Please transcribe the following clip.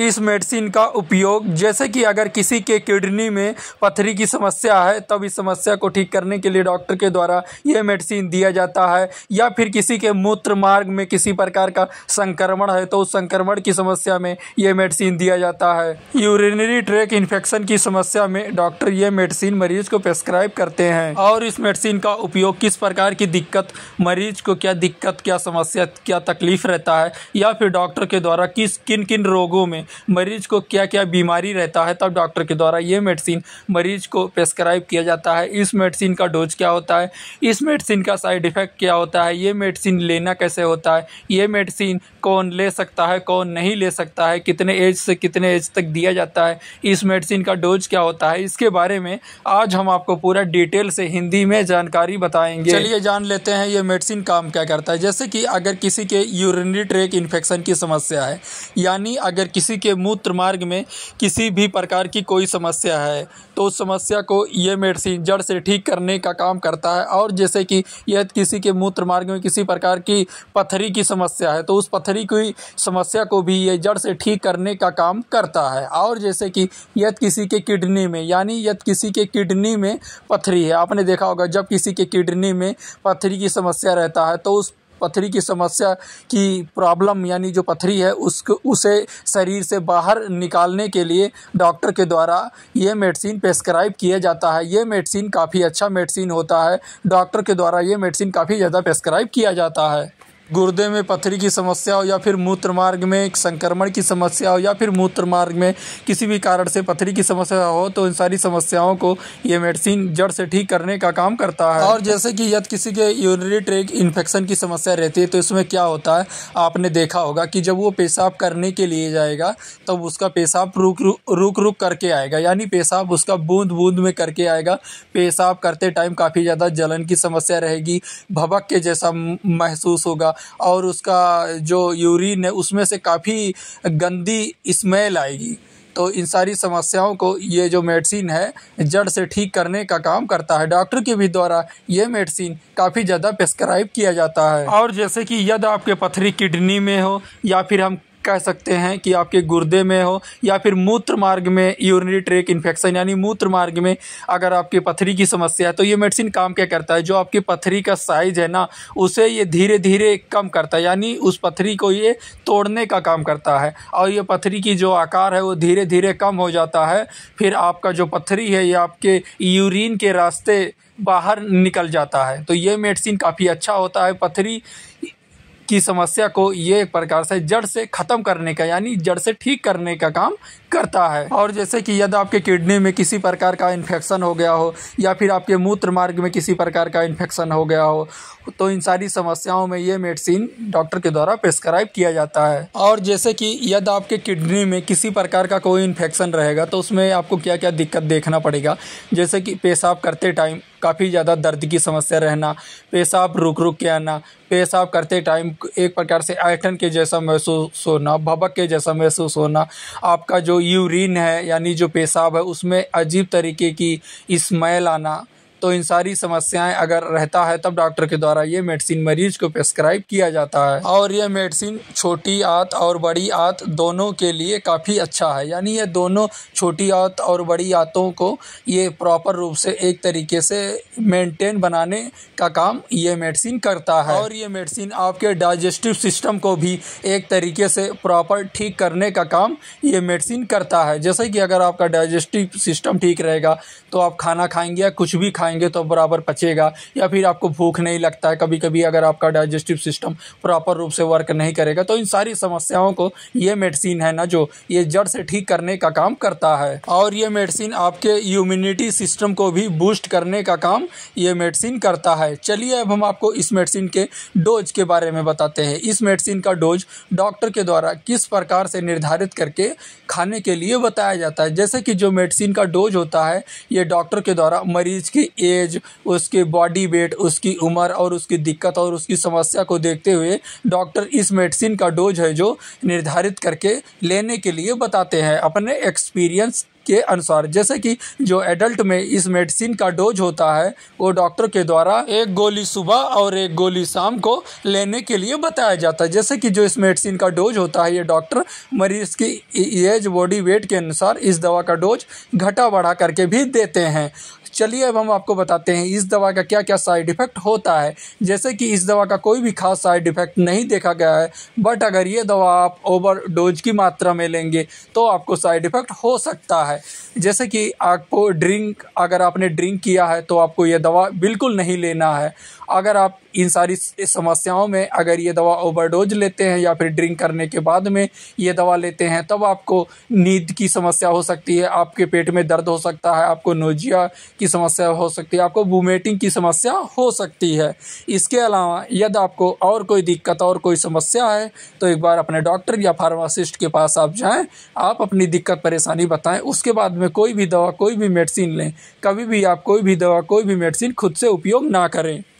इस मेडिसिन का उपयोग जैसे कि अगर किसी के किडनी में पथरी की समस्या है तब इस समस्या को ठीक करने के लिए डॉक्टर के द्वारा यह मेडिसिन दिया जाता है या फिर किसी के मूत्र मार्ग में किसी प्रकार का संक्रमण है तो उस संक्रमण की समस्या में यह मेडिसिन दिया जाता है यूरिनरी ट्रैक इन्फेक्शन की समस्या में डॉक्टर यह मेडिसिन मरीज को प्रेस्क्राइब करते हैं और इस मेडिसिन का उपयोग किस प्रकार की दिक्कत मरीज को क्या दिक्कत क्या समस्या क्या तकलीफ रहता है या फिर डॉक्टर के द्वारा किस किन किन रोगों में में मरीज को क्या क्या बीमारी रहता है तब डॉक्टर के द्वारा ये मेडिसिन मरीज को प्रेस्क्राइब किया जाता है इस मेडिसिन का डोज क्या होता है इस मेडिसिन का साइड इफ़ेक्ट क्या होता है ये मेडिसिन लेना कैसे होता है ये मेडिसिन कौन ले सकता है कौन नहीं ले सकता है कितने एज से कितने एज तक दिया जाता है इस मेडिसिन का डोज क्या होता है इसके बारे में आज हम आपको पूरा डिटेल से हिंदी में जानकारी बताएंगे चलिए जान लेते हैं ये मेडिसिन काम क्या करता है जैसे कि अगर किसी के यूरिनरी ट्रैक इन्फेक्शन की समस्या है यानी अगर किसी किसी के मूत्र मार्ग में किसी भी प्रकार की कोई समस्या है तो उस समस्या को ये मेडिसिन जड़ से ठीक करने का काम करता है और जैसे कि यह किसी के मूत्र मार्ग में किसी प्रकार की पथरी की समस्या है तो उस पथरी की समस्या को भी ये जड़ से ठीक करने का काम करता है और जैसे कि यद किसी के किडनी में यानी यद किसी के किडनी में पथरी है आपने देखा होगा जब किसी के किडनी में पथरी की समस्या रहता है तो उस पथरी की समस्या की प्रॉब्लम यानी जो पथरी है उसको उसे शरीर से बाहर निकालने के लिए डॉक्टर के द्वारा ये मेडिसिन प्रेस्क्राइब किया जाता है ये मेडिसिन काफ़ी अच्छा मेडिसिन होता है डॉक्टर के द्वारा ये मेडिसिन काफ़ी ज़्यादा प्रेस्क्राइब किया जाता है गुर्दे में पथरी की समस्या हो या फिर मूत्र मार्ग में संक्रमण की समस्या हो या फिर मूत्र मार्ग में किसी भी कारण से पथरी की समस्या हो तो इन सारी समस्याओं को ये मेडिसिन जड़ से ठीक करने का काम करता है और जैसे कि यदि किसी के यूरिनरी ट्रेक इन्फेक्शन की समस्या रहती है तो इसमें क्या होता है आपने देखा होगा कि जब वो पेशाब करने के लिए जाएगा तब तो उसका पेशाब रुक रुक रुक रुक करके आएगा यानी पेशाब उसका बूंद बूंद में करके आएगा पेशाब करते टाइम काफ़ी ज़्यादा जलन की समस्या रहेगी भबक के जैसा महसूस होगा और उसका जो यूरिन है उसमें से काफ़ी गंदी स्मेल आएगी तो इन सारी समस्याओं को ये जो मेडिसिन है जड़ से ठीक करने का काम करता है डॉक्टर के भी द्वारा ये मेडिसिन काफ़ी ज़्यादा प्रेस्क्राइब किया जाता है और जैसे कि यदि आपके पथरी किडनी में हो या फिर हम कह सकते हैं कि आपके गुर्दे में हो या फिर मूत्र मार्ग में यूरिनरी ट्रेक इन्फेक्शन यानी मूत्र मार्ग में अगर आपकी पथरी की समस्या है तो ये मेडिसिन काम क्या करता है जो आपकी पथरी का साइज है ना उसे ये धीरे धीरे कम करता है यानी उस पथरी को ये तोड़ने का काम करता है और ये पथरी की जो आकार है वो धीरे धीरे कम हो जाता है फिर आपका जो पथरी है ये आपके यूरिन के रास्ते बाहर निकल जाता है तो ये मेडिसिन काफ़ी अच्छा होता है पथरी की समस्या को ये एक प्रकार से जड़ से ख़त्म करने का यानी जड़ से ठीक करने का काम करता है और जैसे कि यदि आपके किडनी में किसी प्रकार का इन्फेक्शन हो गया हो या फिर आपके मूत्र मार्ग में किसी प्रकार का इन्फेक्शन हो गया हो तो इन सारी समस्याओं में ये मेडिसिन डॉक्टर के द्वारा प्रिस्क्राइब किया जाता है और जैसे कि यदि आपके किडनी में किसी प्रकार का कोई इन्फेक्शन रहेगा तो उसमें आपको क्या क्या दिक्कत देखना पड़ेगा जैसे कि पेशाब करते टाइम काफ़ी ज़्यादा दर्द की समस्या रहना पेशाब रुक रुक के आना पेशाब करते टाइम एक प्रकार से ऐठन के जैसा महसूस होना भबक के जैसा महसूस होना आपका जो यूरिन है यानी जो पेशाब है उसमें अजीब तरीके की स्मेल आना तो इन सारी समस्याएं अगर रहता है तब डॉक्टर के द्वारा ये मेडिसिन मरीज को प्रेस्क्राइब किया जाता है और यह मेडिसिन छोटी आत और बड़ी आत दोनों के लिए काफ़ी अच्छा है यानी ये दोनों छोटी आत और बड़ी आतों को ये प्रॉपर रूप से एक तरीके से मेंटेन बनाने का काम ये मेडिसिन करता है और ये मेडिसिन आपके डाइजेस्टिव सिस्टम को भी एक तरीके से प्रॉपर ठीक करने का काम ये मेडिसिन करता है जैसे कि अगर आपका डाइजेस्टिव सिस्टम ठीक रहेगा तो आप खाना खाएंगे या कुछ भी खाएंगे खाएंगे तो बराबर पचेगा या फिर आपको भूख नहीं लगता है कभी कभी अगर आपका डाइजेस्टिव सिस्टम प्रॉपर रूप से वर्क नहीं करेगा तो इन सारी समस्याओं को ये मेडिसिन है ना जो ये जड़ से ठीक करने का काम करता है और ये मेडिसिन आपके इम्यूनिटी सिस्टम को भी बूस्ट करने का काम ये मेडिसिन करता है चलिए अब हम आपको इस मेडिसिन के डोज के बारे में बताते हैं इस मेडिसिन का डोज डॉक्टर के द्वारा किस प्रकार से निर्धारित करके खाने के लिए बताया जाता है जैसे कि जो मेडिसिन का डोज होता है ये डॉक्टर के द्वारा मरीज की एज उसके बॉडी वेट उसकी उम्र और उसकी दिक्कत और उसकी समस्या को देखते हुए डॉक्टर इस मेडिसिन का डोज है जो निर्धारित करके लेने के लिए बताते हैं अपने एक्सपीरियंस के अनुसार जैसे कि जो एडल्ट में इस मेडिसिन का डोज होता है वो डॉक्टर के द्वारा एक गोली सुबह और एक गोली शाम को लेने के लिए बताया जाता है जैसे कि जो इस मेडिसिन का डोज होता है ये डॉक्टर मरीज की एज बॉडी वेट के अनुसार इस दवा का डोज घटा बढ़ा करके भी देते हैं चलिए अब हम आपको बताते हैं इस दवा का क्या क्या साइड इफ़ेक्ट होता है जैसे कि इस दवा का कोई भी खास साइड इफ़ेक्ट नहीं देखा गया है बट अगर ये दवा आप ओवर डोज की मात्रा में लेंगे तो आपको साइड इफ़ेक्ट हो सकता है जैसे कि आपको ड्रिंक अगर आपने ड्रिंक किया है तो आपको यह दवा बिल्कुल नहीं लेना है अगर आप इन सारी समस्याओं में अगर ये दवा ओवरडोज लेते हैं या फिर ड्रिंक करने के बाद में ये दवा लेते हैं तब आपको नींद की समस्या हो सकती है आपके पेट में दर्द हो सकता है आपको नोजिया की समस्या हो सकती है आपको वोमेटिंग की समस्या हो सकती है इसके अलावा यदि आपको और कोई दिक्कत और कोई समस्या है तो एक बार अपने डॉक्टर या फार्मासिस्ट के पास आप जाएँ आप अपनी दिक्कत परेशानी बताएँ उसके बाद में कोई भी दवा कोई भी मेडिसिन लें कभी भी आप कोई भी दवा कोई भी मेडिसिन खुद से उपयोग ना करें